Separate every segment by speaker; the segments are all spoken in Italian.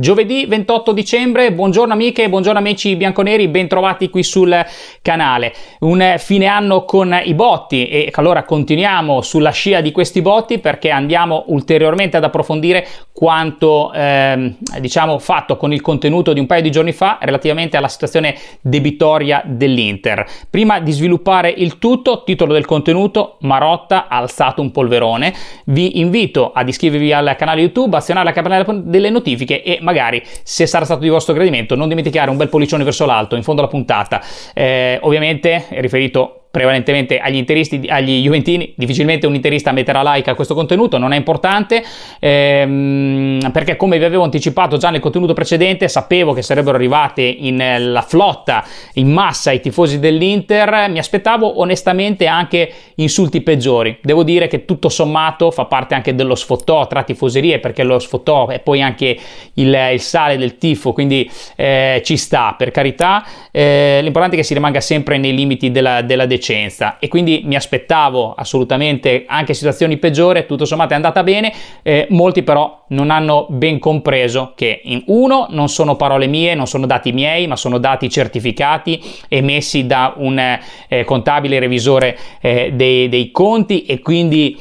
Speaker 1: Giovedì 28 dicembre, buongiorno amiche, buongiorno amici bianconeri, bentrovati qui sul canale. Un fine anno con i botti e allora continuiamo sulla scia di questi botti perché andiamo ulteriormente ad approfondire quanto eh, diciamo fatto con il contenuto di un paio di giorni fa relativamente alla situazione debitoria dell'Inter. Prima di sviluppare il tutto, titolo del contenuto Marotta ha alzato un polverone. Vi invito ad iscrivervi al canale YouTube, azionare la campanella delle notifiche e magari se sarà stato di vostro gradimento non dimenticare un bel pollicione verso l'alto in fondo alla puntata. Eh, ovviamente è riferito prevalentemente agli, interisti, agli juventini, difficilmente un interista metterà like a questo contenuto, non è importante, ehm, perché come vi avevo anticipato già nel contenuto precedente, sapevo che sarebbero arrivate in eh, la flotta, in massa, i tifosi dell'Inter, mi aspettavo onestamente anche insulti peggiori, devo dire che tutto sommato fa parte anche dello sfottò tra tifoserie, perché lo sfottò è poi anche il, il sale del tifo, quindi eh, ci sta, per carità, eh, l'importante è che si rimanga sempre nei limiti della, della decisione, Vicenza e quindi mi aspettavo assolutamente anche situazioni peggiori, tutto sommato è andata bene, eh, molti però non hanno ben compreso che in uno non sono parole mie, non sono dati miei, ma sono dati certificati emessi da un eh, contabile revisore eh, dei, dei conti e quindi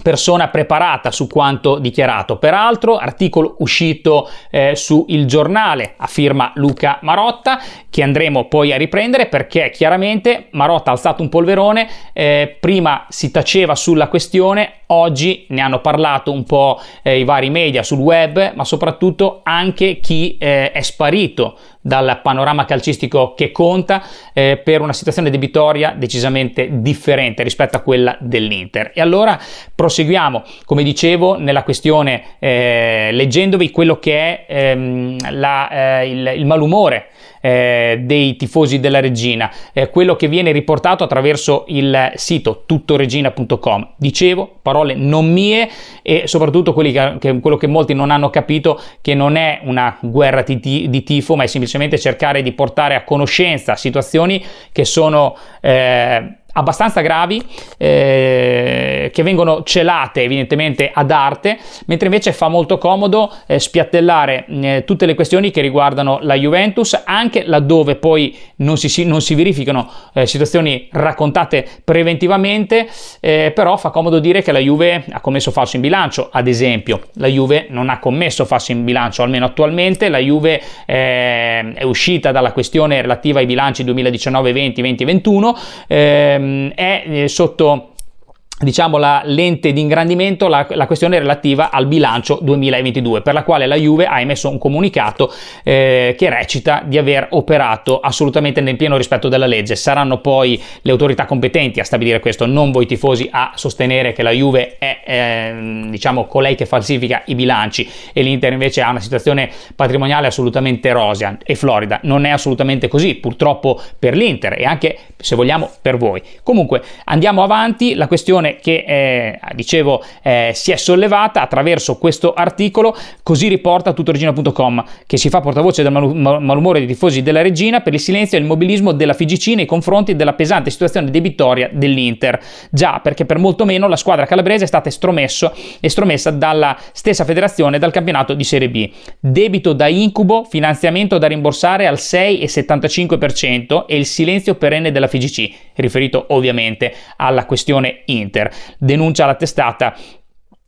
Speaker 1: persona preparata su quanto dichiarato. Peraltro, articolo uscito eh, su Il Giornale a firma Luca Marotta, che andremo poi a riprendere perché chiaramente Marotta ha alzato un polverone, eh, prima si taceva sulla questione, oggi ne hanno parlato un po' eh, i vari media sul web, ma soprattutto anche chi eh, è sparito dal panorama calcistico che conta eh, per una situazione debitoria decisamente differente rispetto a quella dell'Inter. E allora proseguiamo, come dicevo, nella questione eh, leggendovi quello che è ehm, la, eh, il, il, malumore eh, dei tifosi della Regina, eh, quello che viene riportato attraverso il sito tuttoregina.com. Dicevo, parole non mie e soprattutto che, che, quello che molti non hanno capito che non è una guerra di, di tifo, ma è semplicemente semplicemente cercare di portare a conoscenza situazioni che sono eh, abbastanza gravi eh, che vengono celate evidentemente ad arte, mentre invece fa molto comodo eh, spiattellare mm, eh, tutte le questioni che riguardano la Juventus, anche laddove poi non si, non si verificano eh, situazioni raccontate preventivamente, eh, però fa comodo dire che la Juve ha commesso falso in bilancio, ad esempio, la Juve non ha commesso falso in bilancio, almeno attualmente la Juve eh, è uscita dalla questione relativa ai bilanci 2019-20, 2021 ehm, è eh, sotto diciamo la lente di ingrandimento la, la, questione relativa al bilancio 2022 per la quale la Juve ha emesso un comunicato eh, che recita di aver operato assolutamente nel pieno rispetto della legge saranno poi le autorità competenti a stabilire questo non voi tifosi a sostenere che la Juve è eh, diciamo colei che falsifica i bilanci e l'Inter invece ha una situazione patrimoniale assolutamente rosea e florida non è assolutamente così purtroppo per l'Inter e anche se vogliamo, per voi. Comunque andiamo avanti, la questione che eh, dicevo eh, si è sollevata attraverso questo articolo, così riporta tuttoregina.com che si fa portavoce del malumore dei tifosi della regina per il silenzio e il mobilismo della FIGC nei confronti della pesante situazione debitoria dell'Inter. Già, perché per molto meno la squadra calabrese è stata estromesso, estromessa dalla stessa federazione dal campionato di Serie B. Debito da incubo, finanziamento da rimborsare al 6,75% e il silenzio perenne della FGC, riferito ovviamente alla questione Inter. Denuncia la testata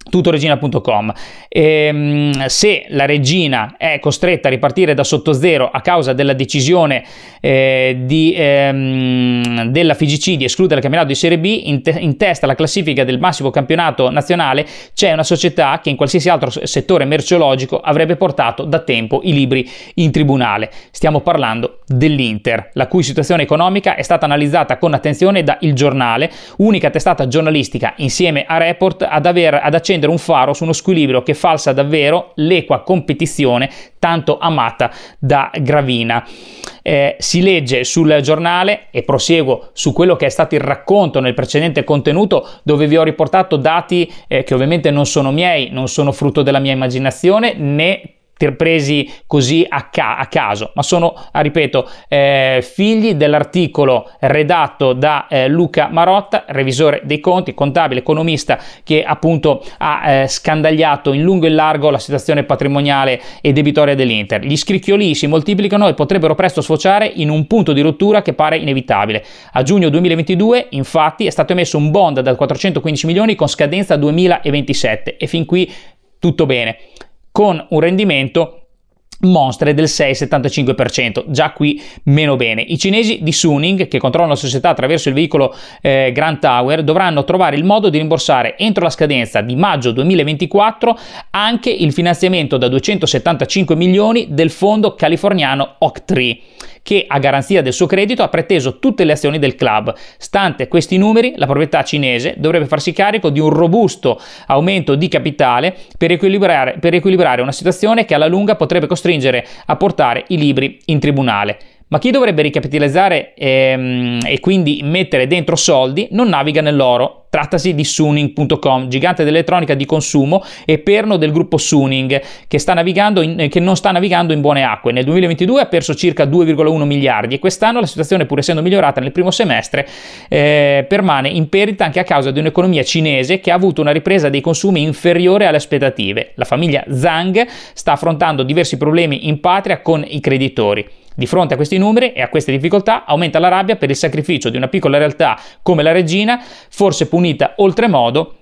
Speaker 1: tutoregina.com. Ehm, se la regina è costretta a ripartire da sotto zero a causa della decisione eh, di, ehm, della FIGC di escludere il campionato di Serie B, in, te- in, testa alla classifica del massimo campionato nazionale c'è una società che in qualsiasi altro settore merceologico avrebbe portato da tempo i libri in tribunale. Stiamo parlando dell'Inter, la cui situazione economica è stata analizzata con attenzione da Il Giornale, unica testata giornalistica insieme a Report ad, aver, ad accendere accendere un faro su uno squilibrio che falsa davvero l'equa competizione tanto amata da Gravina. Eh, si legge sul giornale e proseguo su quello che è stato il racconto nel precedente contenuto dove vi ho riportato dati eh, che ovviamente non sono miei, non sono frutto della mia immaginazione né presi così a, ca- a, caso, ma sono, ripeto, eh, figli dell'articolo redatto da eh, Luca Marotta, revisore dei conti, contabile, economista, che appunto ha eh, scandagliato in lungo e in largo la situazione patrimoniale e debitoria dell'Inter. Gli scricchioli si moltiplicano e potrebbero presto sfociare in un punto di rottura che pare inevitabile. A giugno 2022, infatti, è stato emesso un bond da 415 milioni con scadenza 2027 e fin qui tutto bene con un rendimento mostre del 6,75%, già qui meno bene. I cinesi di Suning, che controllano la società attraverso il veicolo eh, Grand Tower, dovranno trovare il modo di rimborsare entro la scadenza di maggio 2024 anche il finanziamento da 275 milioni del fondo californiano oc che a garanzia del suo credito ha preteso tutte le azioni del club. Stante questi numeri, la proprietà cinese dovrebbe farsi carico di un robusto aumento di capitale per equilibrare, per equilibrare una situazione che alla lunga potrebbe costringere a portare i libri in tribunale ma chi dovrebbe ricapitalizzare ehm, e quindi mettere dentro soldi non naviga nell'oro. Trattasi di Suning.com, gigante dell'elettronica di consumo e perno del gruppo Suning, che, in, che, non sta navigando in buone acque. Nel 2022 ha perso circa 2,1 miliardi e quest'anno la situazione, pur essendo migliorata nel primo semestre, eh, permane in perdita anche a causa di un'economia cinese che ha avuto una ripresa dei consumi inferiore alle aspettative. La famiglia Zhang sta affrontando diversi problemi in patria con i creditori. Di fronte a questi numeri e a queste difficoltà aumenta la rabbia per il sacrificio di una piccola realtà come la regina, forse punita oltremodo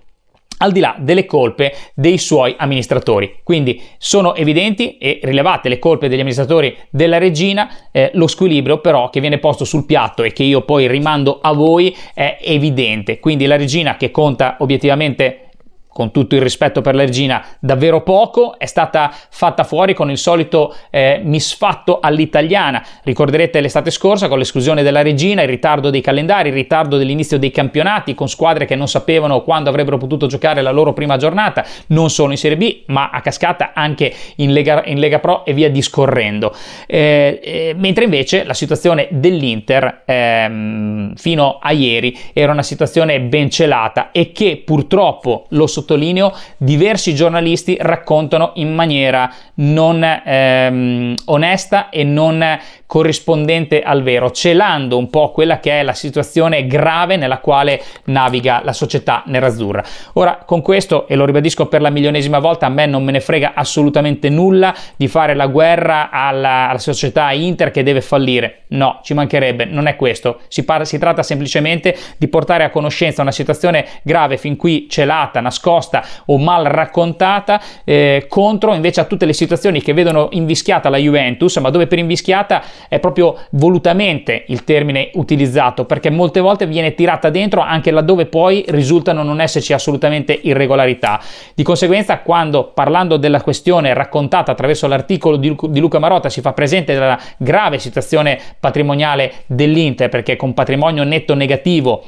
Speaker 1: al di là delle colpe dei suoi amministratori. Quindi sono evidenti e rilevate le colpe degli amministratori della regina, eh, lo squilibrio però che viene posto sul piatto e che io poi rimando a voi è evidente. Quindi la regina che conta obiettivamente con tutto il rispetto per la regina, davvero poco, è stata fatta fuori con il solito eh, misfatto all'italiana. Ricorderete l'estate scorsa con l'esclusione della Regina, il ritardo dei calendari, il ritardo dell'inizio dei campionati, con squadre che non sapevano quando avrebbero potuto giocare la loro prima giornata, non solo in Serie B, ma a cascata anche in Lega, in Lega Pro e via discorrendo. Eh, eh, mentre invece la situazione dell'Inter ehm, fino a ieri era una situazione ben celata e che purtroppo lo sottolineava sottolineo, diversi giornalisti raccontano in maniera non ehm, onesta e non corrispondente al vero, celando un po' quella che è la situazione grave nella quale naviga la società nerazzurra. Ora, con questo, e lo ribadisco per la milionesima volta, a me non me ne frega assolutamente nulla di fare la guerra alla, alla società Inter che deve fallire. No, ci mancherebbe, non è questo. Si, parla, si tratta semplicemente di portare a conoscenza una situazione grave fin qui celata, nascosta o mal raccontata eh, contro invece a tutte le situazioni che vedono invischiata la Juventus, ma dove per invischiata è proprio volutamente il termine utilizzato perché molte volte viene tirata dentro anche laddove poi risultano non esserci assolutamente irregolarità. Di conseguenza quando parlando della questione raccontata attraverso l'articolo di, di Luca Marotta si fa presente della grave situazione patrimoniale dell'Inter perché con patrimonio netto negativo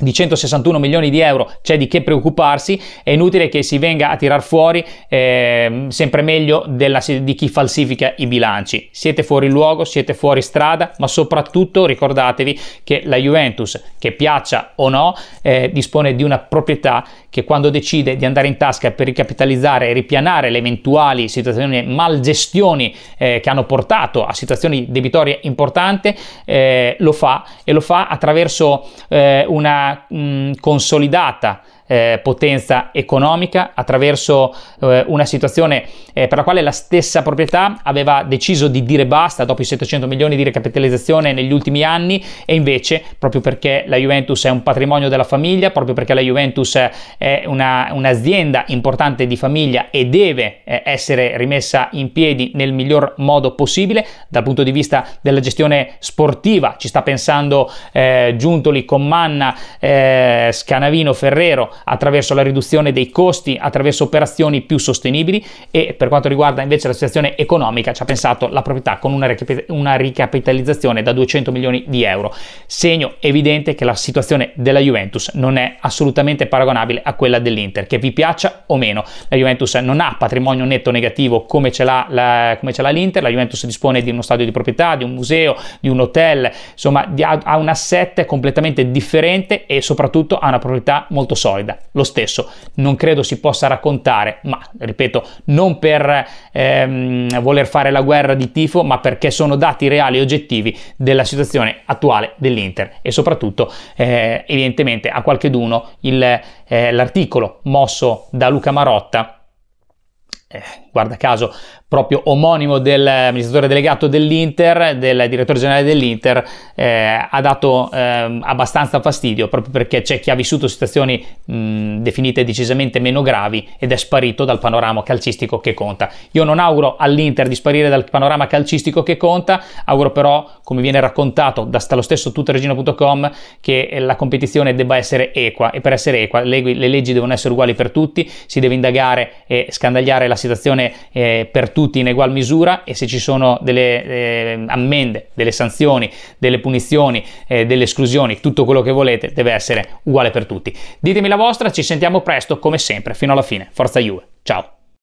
Speaker 1: di 161 milioni di euro c'è di che preoccuparsi, è inutile che si venga a tirar fuori eh, sempre meglio della, di chi falsifica i bilanci. Siete fuori luogo, siete fuori strada, ma soprattutto ricordatevi che la Juventus, che piaccia o no, eh, dispone di una proprietà che quando decide di andare in tasca per ricapitalizzare e ripianare le eventuali situazioni malgestioni eh, che hanno portato a situazioni debitorie importanti, eh, lo fa e lo fa attraverso eh, una consolidata eh, potenza economica attraverso eh, una situazione eh, per la quale la stessa proprietà aveva deciso di dire basta dopo i 700 milioni di ricapitalizzazione negli ultimi anni e invece proprio perché la Juventus è un patrimonio della famiglia, proprio perché la Juventus è una, un'azienda importante di famiglia e deve eh, essere rimessa in piedi nel miglior modo possibile dal punto di vista della gestione sportiva ci sta pensando eh, Giuntoli, Commanna, eh, Scanavino, Ferrero attraverso la riduzione dei costi, attraverso operazioni più sostenibili e per quanto riguarda invece la situazione economica ci ha pensato la proprietà con una, ricap- una ricapitalizzazione da 200 milioni di euro. Segno evidente che la situazione della Juventus non è assolutamente paragonabile a quella dell'Inter, che vi piaccia o meno. La Juventus non ha patrimonio netto negativo come ce l'ha, la, come ce l'ha l'Inter, la Juventus dispone di uno stadio di proprietà, di un museo, di un hotel, insomma di, ha, un asset completamente differente e soprattutto ha una proprietà molto solida guarda, lo stesso, non credo si possa raccontare, ma ripeto, non per ehm, voler fare la guerra di tifo, ma perché sono dati reali e oggettivi della situazione attuale dell'Inter e soprattutto eh, evidentemente a qualcheduno il, eh, l'articolo mosso da Luca Marotta eh, guarda caso proprio omonimo dell'amministratore delegato dell'Inter, del direttore generale dell'Inter, eh, ha dato eh, abbastanza fastidio proprio perché c'è chi ha vissuto situazioni mh, definite decisamente meno gravi ed è sparito dal panorama calcistico che conta. Io non auguro all'Inter di sparire dal panorama calcistico che conta, auguro però, come viene raccontato da lo stesso tuttoregino.com, che la competizione debba essere equa e per essere equa le, le leggi devono essere uguali per tutti, si deve indagare e scandagliare la situazione eh, per tutti in egual misura e se ci sono delle eh, ammende, delle sanzioni, delle punizioni, eh, delle esclusioni, tutto quello che volete deve essere uguale per tutti. Ditemi la vostra, ci sentiamo presto come sempre fino alla fine. Forza Juve, ciao!